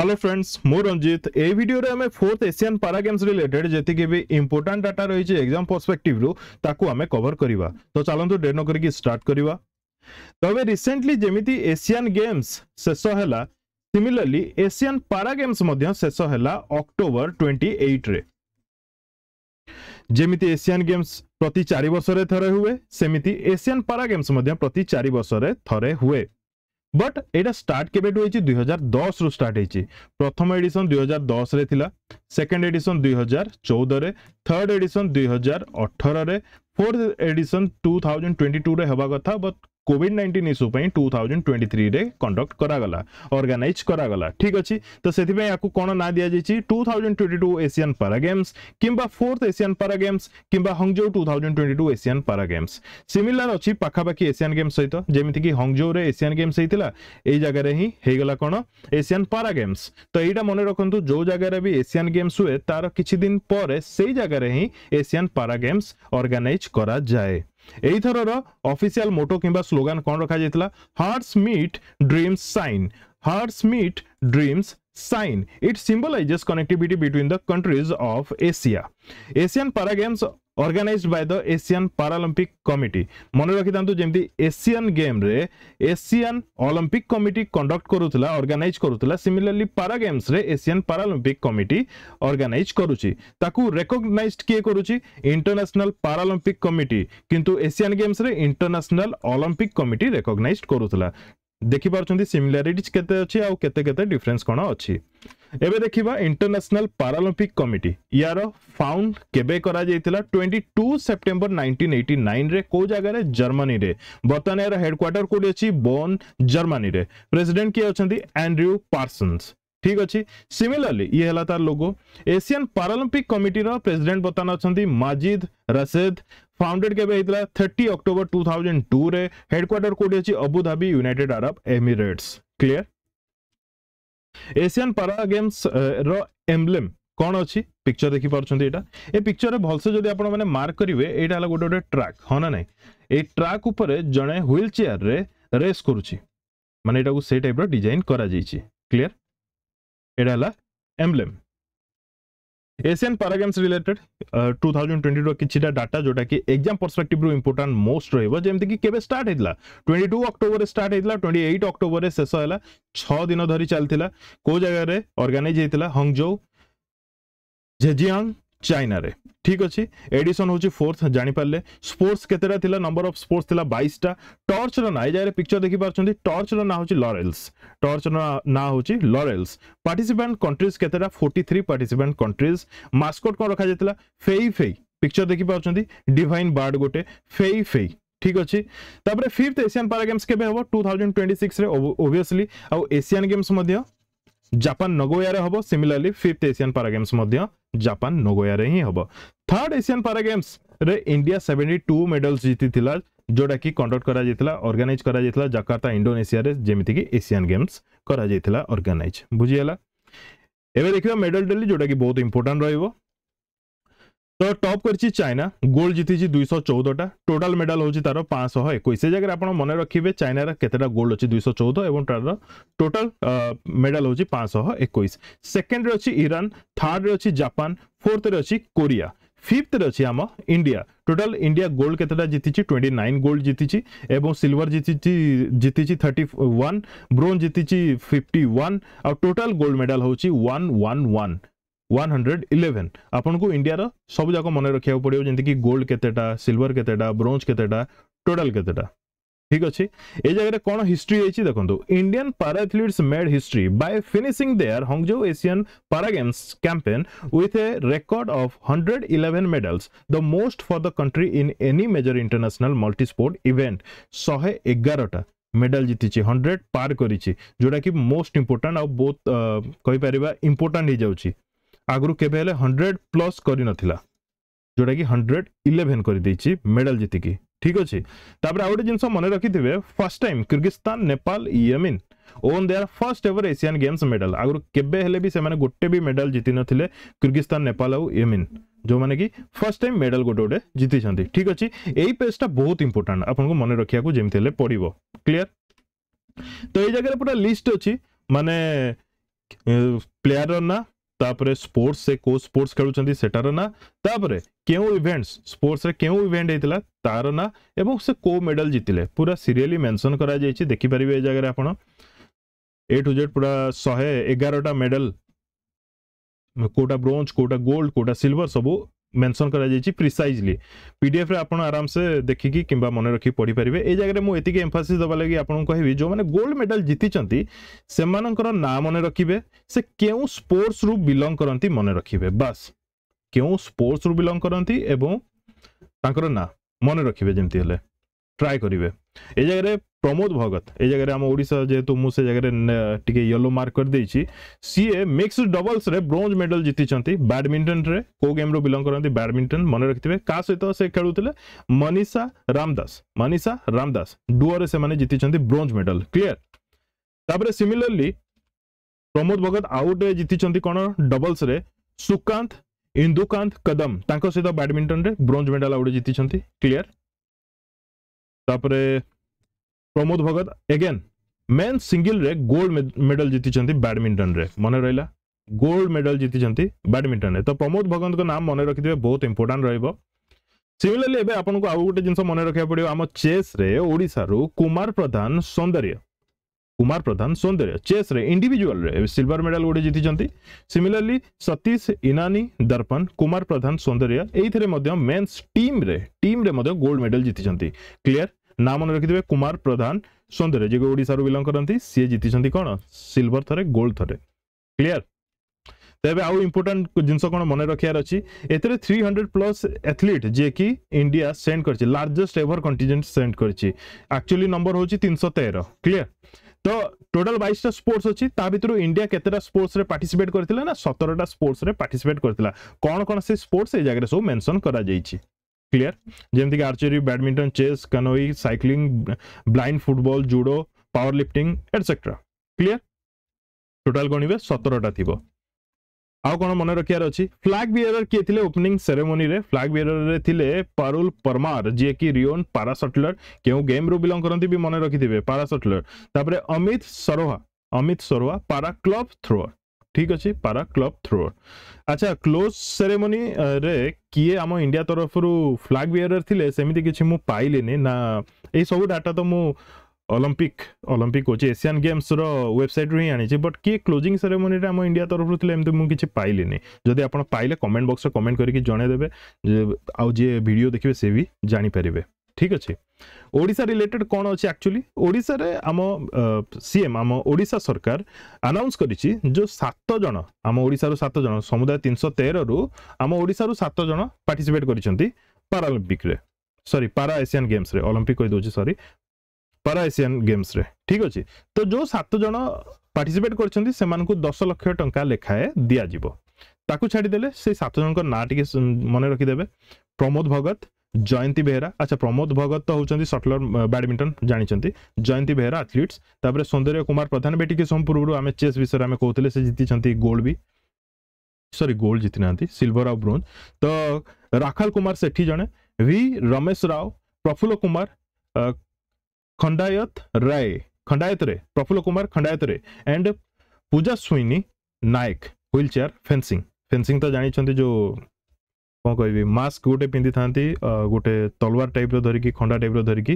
Hello friends मु रंजित यीडियो video आम fourth Asian Para Games related जी भी इंपोर्टां डाटा रही एग्जाम पर्सपेक्टिव रु आम कवर करवा तो चलतु डेर न करके स्टार्ट करवा अब रिसेंटली जमी एसीआन गेम्स शेष है सिमिलरली एसीआन पारा गेम्स शेष है अक्टोबर ट्वेंटी एट्रे जमी एसीआन गेम्स प्रति चार बर्ष थे हुए सेमती एसीआन पारा गेम्स प्रति चार थे हुए बट एटा स्टार्ट केबे टू हिची 2010 रु स्टार्ट प्रथम एडिशन 2010 रे थिला सेकंड एडिशन 2014 रे थर्ड एडिशन 2018 रे फोर्थ एडिशन 2022 रे हेबा कथा बट କୋଭିଡ୍ ନାଇଣ୍ଟିନ୍ ଇସ୍ୟୁ ପାଇଁ ଟୁ ଥାଉଜେଣ୍ଡ ଟ୍ୱେଣ୍ଟି ଥ୍ରୀରେ କଣ୍ଡକ୍ଟ କରାଗଲା ଅର୍ଗାନାଇଜ୍ କରାଗଲା ଠିକ୍ ଅଛି ତ ସେଥିପାଇଁ ୟାକୁ କ'ଣ ନାଁ ଦିଆଯାଇଛି two thousand twenty two Asian Para Games କିମ୍ବା ଫୋର୍ଥ ଏସିଆନ୍ ପାରା ଗେମ୍ସ କିମ୍ବା Hangzhou two thousand twenty two Asian Para Games similar ଅଛି ପାଖାପାଖି ଏସିଆନ୍ ଗେମ୍ସ ସହିତ ଯେମିତିକି ହଙ୍ଗଜୋରେ ଏସିଆନ୍ ଗେମ୍ସ ହେଇଥିଲା ଏଇ ଜାଗାରେ ହିଁ ହେଇଗଲା କ'ଣ ଏସିଆନ୍ ପାରା ଗେମ୍ସ ତ ଏଇଟା ମନେ ରଖନ୍ତୁ ଯେଉଁ ଜାଗାରେ ବି ଏସିଆନ୍ ଗେମ୍ସ ହୁଏ ତାର କିଛି ଦିନ ପରେ ସେଇ ଜାଗାରେ ହିଁ ଏସିଆନ୍ ପାରା ଗେମ୍ସ ଅର୍ଗାନାଇଜ୍ କରାଯାଏ एथर अफिसील मोटो कि स्लोगान कौन रखा जाता है hearts meet dreams shine hearts meet dreams shine it symbolizes connectivity between the countries of Asia Asian Para Games organized by the Asian Paralympic Committee ମନେ ରଖିଥାନ୍ତୁ ଯେମିତି ଏସିଆନ୍ ଗେମ୍ରେ ଏସିଆନ୍ ଅଲମ୍ପିକ୍ କମିଟି କଣ୍ଡକ୍ଟ କରୁଥିଲା ଅର୍ଗାନାଇଜ୍ କରୁଥିଲା ସିମିଲାରଲି ପାରା ଗେମ୍ସରେ Asian Paralympic committee organise କରୁଛି ତାକୁ recognize କିଏ କରୁଛି ଇଣ୍ଟରନ୍ୟାସନାଲ୍ ପାରାଅଲମ୍ପିକ୍ କମିଟି କିନ୍ତୁ ଏସିଆନ୍ ଗେମ୍ସରେ ଇଣ୍ଟରନ୍ୟାସନାଲ୍ ଅଲମ୍ପିକ୍ କମିଟି ରେକଗ୍ନାଇଜ୍ କରୁଥିଲା ଦେଖିପାରୁଛନ୍ତି ସିମିଲାରିଟିଜ୍ କେତେ ଅଛି ଆଉ କେତେ କେତେ ଡିଫରେନ୍ସ କ'ଣ ଅଛି ଏବେ ଦେଖିବା ଇଣ୍ଟରନ୍ୟାସନାଲ ପାରାଲମ୍ପିକ୍ କମିଟି ୟାର ଫାଉଣ୍ଡ କେବେ କରାଯାଇଥିଲା twenty two September nineteen eighty ନାଇନରେ କେଉଁ ଜାଗାରେ ଜର୍ମାନୀରେ ବର୍ତ୍ତମାନ ଏହାର ହେଡକ୍ୱାର୍ଟର କେଉଁଠି ଅଛି ବୋନ୍ ଜର୍ମାନୀରେ ପ୍ରେସିଡେଣ୍ଟ କିଏ ଅଛନ୍ତି ଆଣ୍ଡ୍ରିଉ ପାର୍ସନ୍ସ ঠিক আছে সিমিলারলি ইয়ে হল তার লোগো এসিয়ান প্যারালম্পিক কমিটির প্রেসিডেন্ট বর্তমান অনেক মাজিদ রসেদ फाउंडेड केବେ ହେଇଥିଲା 30 ଅକ୍ଟୋବର 2002 ରେ ହେଡକ୍ୱାର୍ଟର କୋଉଠି ଅଛି Abu Dhabi United Arab Emirates clear Asian Para Games ର ଏମ୍ବ୍ଲେମ୍ কোণ অছি পিকচর দেখি পাচ্ছেন এটা এই পিকচর ভালসে যদি আপনার মানে মার্ক করবে এইটা হল গোটে গোটে ট্রাক হ্যাঁ না নাই এই ট্রাক উপরে জনে হুইল চেয়ারে রেস করুছি মানে এটা সেই টাইপর ডিজাইন করা যাইছি ক্লিয়ার এটা হল emblem Asian Para Games related two thousand twenty two किसी डाटा जोटा कि एग्जाम पर्सपेक्टिव इंपोर्टां मोस्ट रमती कि केवे स्टार्ट होता ट्वेंटी टू अक्टोबर स्टार्ट होता ट्वेंटी एट अक्टोबर शेष है छः दिन धरी चलता कौ जगार अर्गानाइज होता हंगजो झेजियांग ଚାଇନାରେ ଠିକ୍ ଅଛି ଏଡିସନ୍ ହେଉଛି ଫୋର୍ଥ ଜାଣିପାରିଲେ ସ୍ପୋର୍ଟସ୍ କେତେଟା ଥିଲା ନମ୍ବର ଅଫ୍ ସ୍ପୋର୍ଟସ୍ ଥିଲା ବାଇଶଟା ଟର୍ଚ୍ଚର ନାଁ ଏ ଜାଗାରେ ପିକ୍ଚର ଦେଖିପାରୁଛନ୍ତି ଟର୍ଚ୍ଚର ନାଁ ହେଉଛି ଲରେଲ୍ସ ଟର୍ଚ୍ଚର ନାଁ ହେଉଛି ଲରେଲ୍ସ ପାର୍ଟିସିପାଣ୍ଟ କଣ୍ଟ୍ରିଜ୍ କେତେଟା forty three participant countries mascot କ'ଣ ରଖାଯାଇଥିଲା ଫେଇ ଫେଇ ପିକ୍ଚର ଦେଖିପାରୁଛନ୍ତି ଡିଭାଇନ୍ ବାର୍ଡ ଗୋଟେ ଫେଇ ଫେଇ ঠিক আছে তাপরে ফিফ্থ এসিয়ান প্যারা গেমস কেবে হব টু থাউজেন্ড টোয়েন্টি সিক্সরে ওভিয়সলি আউ এসিয়ান গেমস মধ্যে जापान नगोया हम similarly fifth Asian Para Games Japan Nagoya ही हम third Asian Para Games India seventy two medals जीति जोटा कि कंडक्ट करगानाइज कर जकर्ता इंडोनेसिया जमीक एसियान गेम्स करगानाइज बुझीगला एवं देखा मेडल डेली जोटा कि बहुत इंपोर्टां रहा তো ଟପ୍ କରିଛି ଚାଇନା ଗୋଲ୍ଡ ଜିତିଛି ଦୁଇଶହ ଚଉଦଟା ଟୋଟାଲ ମେଡାଲ ହେଉଛି ତାର ପାଞ୍ଚଶହ ଏକୋଇଶ ସେ ଜାଗାରେ ଆପଣ ମନେ ରଖିବେ ଚାଇନାର କେତେଟା ଗୋଲ୍ଡ ଅଛି ଦୁଇଶହ ଚଉଦ ଏବଂ ତାର ଟୋଟାଲ ମେଡାଲ ହେଉଛି ପାଞ୍ଚଶହ ଏକୋଇଶ ସେକେଣ୍ଡରେ ଅଛି ଇରାନ ଥାର୍ଡରେ ଅଛି ଜାପାନ ଫୋର୍ଥରେ ଅଛି କୋରିଆ ফিফথরে অছি আম ইন্ডিয়া টোটাল ইন্ডিয়া গোল্ড কেতটা জিতিছি টোয়েন্টি নাইন গোল্ড জিতিছি এবং সিলভার জিতিছি জিতিছি থার্টি ওয়ান ব্রোঞ্জ জিতিছি ফিফটি ওয়ান আর টোটাল গোল্ড মেডাল হচ্ছে one one one one hundred eleven India सब जाक मन रखिया पडियो जेंति कि गोल्ड के सिल्वर के ब्रोज के टोटाल के ठीक अच्छे ए जगह रे हिस्ट्री आइछि देखंतु Indian para made history by finishing their Hangzhou Asian Para Games campaign with a record of hundred eleven medals the most for the country in any major international multi sport event शहे टा medal जितिछि hundred पार करिछि कि most important बहुत कहि परबा important हि ଆଗରୁ କେବେ ହେଲେ ହଣ୍ଡ୍ରେଡ଼ ପ୍ଲସ୍ କରିନଥିଲା ଯେଉଁଟାକି ହଣ୍ଡ୍ରେଡ଼ ଇଲେଭେନ୍ କରିଦେଇଛି ମେଡ଼ାଲ ଜିତିକି ଠିକ୍ ଅଛି ତାପରେ ଆଉ ଗୋଟେ ଜିନିଷ ମନେ ରଖିଥିବେ first time Kyrgyzstan Nepal Yemen won their first ever Asian Games medal ଆଗରୁ କେବେ ହେଲେ ବି ସେମାନେ ଗୋଟେ ବି ମେଡାଲ ଜିତିନଥିଲେ କିର୍ଗିସ୍ତାନ ନେପାଳ ଆଉ ୟେମିନ୍ ଯେଉଁମାନେ କି ଫାର୍ଷ୍ଟ ଟାଇମ୍ ମେଡାଲ ଗୋଟେ ଗୋଟେ ଜିତିଛନ୍ତି ଠିକ୍ ଅଛି ଏଇ ପେଜ୍ଟା ବହୁତ ଇମ୍ପୋର୍ଟାଣ୍ଟ ଆପଣଙ୍କୁ ମନେ ରଖିବାକୁ ଯେମିତି ହେଲେ ପଡ଼ିବ କ୍ଲିଅର ତ ଏଇ ଜାଗାରେ ପୁରା ଲିଷ୍ଟ ଅଛି ମାନେ ପ୍ଲେୟାରର ନାଁ स्पोर्ट्स से को स्पोर्ट्स खेलु चंदी सेटार ना तापरे केउ इवेंट्स स्पोर्ट्स रे इवेंट हेतला तार ना एवं से को मेडल जीते पूरा सीरियली मेंशन कर जाय छि देखि जगह रे टू जेड पूरा 111 टा मेडल कौटा ब्रोज कोटा गोल्ड कौटा सिल्वर सब মেনশন କରାଯାଇଛି ପ୍ରିସାଇଜଲି ପିଡିଏଫ୍ରେ ଆପଣ ଆରାମସେ ଦେଖିକି କିମ୍ବା ମନେ ରଖିକି ପଢ଼ିପାରିବେ ଏଇ ଜାଗାରେ ମୁଁ ଏତିକି ଏମ୍ଫାସିସ୍ ଦେବା ଲାଗି ଆପଣଙ୍କୁ କହିବି ଯେଉଁମାନେ ଗୋଲ୍ଡ ମେଡାଲ୍ ଜିତିଛନ୍ତି ସେମାନଙ୍କର ନାଁ ମନେ ରଖିବେ ସେ କେଉଁ ସ୍ପୋର୍ଟସ୍ରୁ ବିଲଙ୍ଗ କରନ୍ତି ମନେ ରଖିବେ ବାସ୍ କେଉଁ ସ୍ପୋର୍ଟସ୍ରୁ ବିଲଙ୍ଗ କରନ୍ତି ଏବଂ ତାଙ୍କର ନାଁ ମନେ ରଖିବେ ଯେମିତି ହେଲେ ଟ୍ରାଏ କରିବେ ଏ ଜାଗାରେ प्रमोद भगत ये जगह आम ओडा जेहतु मुझे जगह येलो मार्क कर देची सीए मिक्स डबल्स रे ब्रोंज मेडल जीति बैडमिंटन रे को गेम रू बिलंग करते बैडमिंटन मन रखिथे का सहित से खेलुले मनीषा रामदास मनीषा रामदास डुअर से जीति ब्रोंज मेडल क्लीयर तापर सिमिलरली प्रमोद भगत आउट जीति कौन डबल्स सुकांत इंदुकांत कदम तक सहित बैडमिंटन रे ब्रोंज मेडल आउट जीति क्लीयर तापर Pramod Bhagat again men single रे गोल्ड मेडल जीति बैडमिंटन रे मन रहा गोल्ड मेडल जीति बैडमिंटन रे तो प्रमोद भगत नाम मन रखि बहुत इंपोर्टां रिमिलरली सिमिलरली आउ गोटे जिन मन रखा पड़ो आम चेस रे कुमार प्रधान सौंदर्य कुमार प्रधान सौंदर्य चेस रे इंडिविजुअल रे सिल्वर मेडल गोटे जीति सिमिलरली सतीश इनानी दर्पण कुमार प्रधान सौंदर्य एथेरे मेन्स टीम रे टीम रे गोल्ड मेडल जीति क्लियर ନା ମନେ ରଖିଥିବେ କୁମାର ପ୍ରଧାନ ସୌନ୍ଦର୍ଯ୍ୟ ଯିଏକି ଓଡ଼ିଶାରୁ ବିଲଙ୍ଗ କରନ୍ତି ସିଏ ଜିତିଛନ୍ତି କ'ଣ ସିଲଭର ଥରେ ଗୋଲ୍ଡ ଥରେ କ୍ଲିଅର ଏବେ ଆଉ ଇମ୍ପୋର୍ଟାଣ୍ଟ ଜିନିଷ କ'ଣ ମନେ ରଖିବାର ଅଛି ଏଥିରେ ଥ୍ରୀ ହଣ୍ଡ୍ରେଡ଼ ପ୍ଲସ୍ ଆଥଲିଟ୍ ଯିଏକି ଇଣ୍ଡିଆ ସେଣ୍ଡ କରିଛି ଲାର୍ଜେଷ୍ଟ ଏଭର କଣ୍ଟିଜେଣ୍ଟ ସେଣ୍ଡ କରିଛି ଆକ୍ଚୁଆଲି ନମ୍ବର ହେଉଛି ତିନିଶହ ତେର କ୍ଲିଅର ତ ଟୋଟାଲ ବାଇଶଟା ସ୍ପୋର୍ଟସ୍ ଅଛି ତା ଭିତରୁ ଇଣ୍ଡିଆ କେତେଟା ସ୍ପୋର୍ଟସରେ ପାର୍ଟିସିପେଟ୍ କରିଥିଲା ନା ସତରଟା 17টা ପାର୍ଟିସିପେଟ୍ କରିଥିଲା କଣ କଣ ସେ ସ୍ପୋର୍ଟସ୍ সে ଜାଗାରେ ସବୁ জায়গায় କରାଯାଇଛି ક્લિયર જેમ કે archery badminton chess canoe cycling blind football judo power lifting etcetera clear total কোণ হবে সতেরটা থাকবে আউ কোণ মনে রাখিবার অছি ফ্ল্যাগ বিয়ারর কি থিলে ওপনিং সেরেমনি রে ফ্ল্যাগ বিয়ারর রে থিলে পারুল পরমার যিয়ে কি রিওন প্যারাসটলর কেউ গেম রু বিলং করন্তি বি মনে রাখিথিবে প্যারাসটলর তারপরে অমিত সরোহা অমিত সরোহা পারা ক্লব থ্রোয়ার ঠিক ଅଛି ପାରା କ୍ଲବ୍ ଥ୍ରୋଅର୍ ଆଚ୍ଛା କ୍ଲୋଜ୍ ସେରେମୋନିରେ କିଏ ଆମ ଇଣ୍ଡିଆ ତରଫରୁ ଫ୍ଲାଗ୍ ବିୟରର୍ ଥିଲେ ସେମିତି କିଛି ମୁଁ ପାଇଲିନି ନା ଏଇସବୁ ଡାଟା ତ ମୁଁ ଅଲମ୍ପିକ୍ ଅଲମ୍ପିକ୍ କହୁଛି ଏସିଆନ୍ ଗେମ୍ସର ୱେବସାଇଟ୍ରୁ ହିଁ ଆଣିଛି ବଟ୍ କିଏ କ୍ଲୋଜିଂ ସେରେମୋନିରେ ଆମ ଇଣ୍ଡିଆ ତରଫରୁ ଥିଲେ ଏମିତି ମୁଁ କିଛି ପାଇଲିନି ଯଦି ଆପଣ ପାଇଲେ କମେଣ୍ଟ ବକ୍ସରେ କମେଣ୍ଟ କରିକି ଜଣେଇଦେବେ ଆଉ ଯିଏ ଭିଡ଼ିଓ ଦେଖିବେ ସେ ବି ଜାଣିପାରିବେ ঠিক আছে ওড়িশা রিলেটেড কোণ অছি একচুয়ালি ওড়িশার আম সিএম আম ওড়িশা সরকার আনাউন্স করেছি যে সাত জন আম ওড়িশার সাত জন সমুদায় তিনশো তেরু আম ওড়িশার সাত জন পার্টিসিপেট করেছেন পারাঅলিম্পিকরে সরি পারা এসিয়ান গেমসরে অলিম্পিক কইদি সরি পারা এসিয়ান গেমসরে ঠিক আছে তো যে সাত জন পার্টিসিপেট করছেন সে দশ লক্ষ টাকা লেখায়ে দিয়া যাব তাকে ছাড়িদেলে সেই সাত জনক না টিকে মনে রখিদেবে প্রমোদ ভগত जयंती बेहरा अच्छा प्रमोद भगत तो होंगे सटलर बैडमिंटन जानते जयंती बेहरा आथलीट्स सौंदर्य कुमार प्रधान भेटिके समय पूर्व आम चेस विषय में कहते से जीति गोल्ड भी सरी गोल्ड जीति ना सिल्वर आउ ब्रोज तो राखाल कुमार सेठी जड़े वि रमेश राव प्रफुल्ल कुमार खंडायत राय खंडायत रे प्रफुल्ल कुमार खंडायत रे and Puja Suini Nayak wheelchair fencing fencing तो जानते जो কোবাই মাস্ক গটে পিনধি থান্তি গটে তলওয়ার টাইপ ধরকি খন্ডা টাইপ ধরকি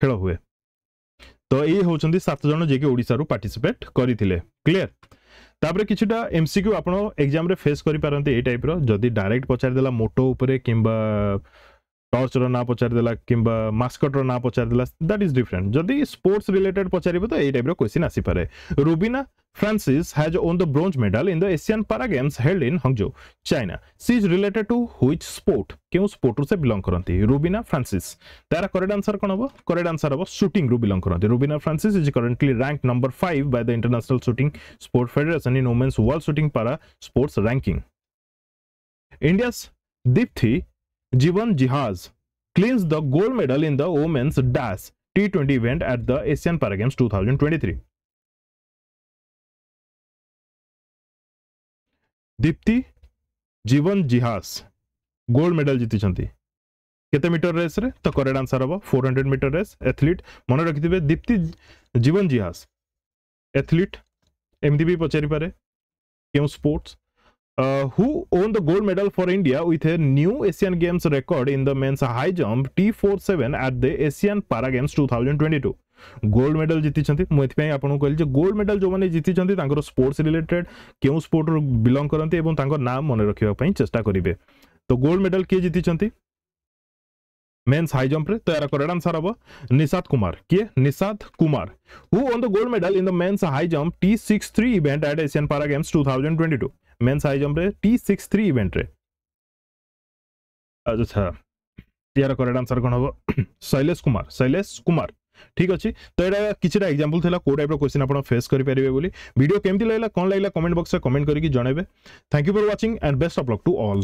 খেলো হুয়ে তো এই হোচந்தி সাতজন জেকি ওড়িশারু পার্টিসিপেট করি থিলে ক্লিয়ার তাপরে কিছটা এমসিকিউ আপন एग्जाम রে ফেস করি পারন্তি এই টাইপর যদি ডাইরেক্ট পচাই দেলা মটো উপরে কিম্বা ଟର୍ଚ୍ର ନାଁ ପଚାରିଦେଲା କିମ୍ବା ମାସ୍କଟର ନାଁ ପଚାରିଦେଲା ଦ୍ୟାଟ୍ ଇଜ୍ ଡିଫରେଣ୍ଟ ଯଦି ସ୍ପୋର୍ଟସ୍ ରିଲେଟେଡ୍ ପଚାରିବ ତ ଏଇ ଟାଇପ୍ର କ୍ୱେଶ୍ଚିନ୍ ଆସିପାରେ Rubina Francis has won the bronze medal in the Asian Para Games held in Hangzhou, China. She is related to which sport? क्यों sport से belong करती Rubina Francis. तारा correct answer कौन होगा? Correct answer होगा shooting रू belong करती Rubina Francis is currently ranked number 5 by the International Shooting Sport Federation in Women's World Shooting Para Sports Ranking. India's Dipthi Jivan Jihaz clinches Jivan Jihaz clinches the gold medal in the women's dash T20 event at the two thousand twenty three Deepthi Jivan Jihaz gold medal जीति केते metre race रे तो correct answer हम four hundred metre race athlete मन रखिथे Deepti Jivan जिहास athlete एमती भी पचारिपे क्यों sports Uh, who won the gold medal for India with a new Asian Games record in the men's high jump T47 at the Asian Para Games 2022. Gold medal ଜିତିଛନ୍ତି ମୁଁ ଏଥିପାଇଁ ଆପଣଙ୍କୁ କହିଲି ଯେ ଗୋଲ୍ଡ ମେଡାଲ ଯେଉଁମାନେ ଜିତିଛନ୍ତି ତାଙ୍କର ସ୍ପୋର୍ଟସ୍ sport କେଉଁ ସ୍ପୋର୍ଟରୁ ବିଲଙ୍ଗ କରନ୍ତି ଏବଂ ତାଙ୍କ ନାମ ମନେ ରଖିବା ପାଇଁ ଚେଷ୍ଟା କରିବେ ତ ଗୋଲ୍ଡ ମେଡାଲ କିଏ ଜିତିଛନ୍ତି मेन्स हाई जंप तो यार करेक्ट आंसर हम निषाद कुमार किए Nishad Kumar who won the gold medal in the men's high jump T three event at Asian Para Games 2022 men's high જમ્પରେ ଟି ସିକ୍ସ ଥ୍ରୀ ଇଭେଣ୍ଟରେ ଆଚ୍ଛା ଏହାର କରେକ୍ଟ ଆନ୍ସର କ'ଣ ହେବ ଶୈଲେଶ କୁମାର ଶୈଲେଶ କୁମାର ঠিক আছে তো এটা কিছুটা এক্সাম্পল লা কেউ টাইপর কোশ্চিন আপনার ফেস করে পারবে বলে ভিডিও কেমতি লাগলা কম লাগলা কমেন্ট বক্সে কমেন্ট করি জনাইবে thank you for watching and best of luck to all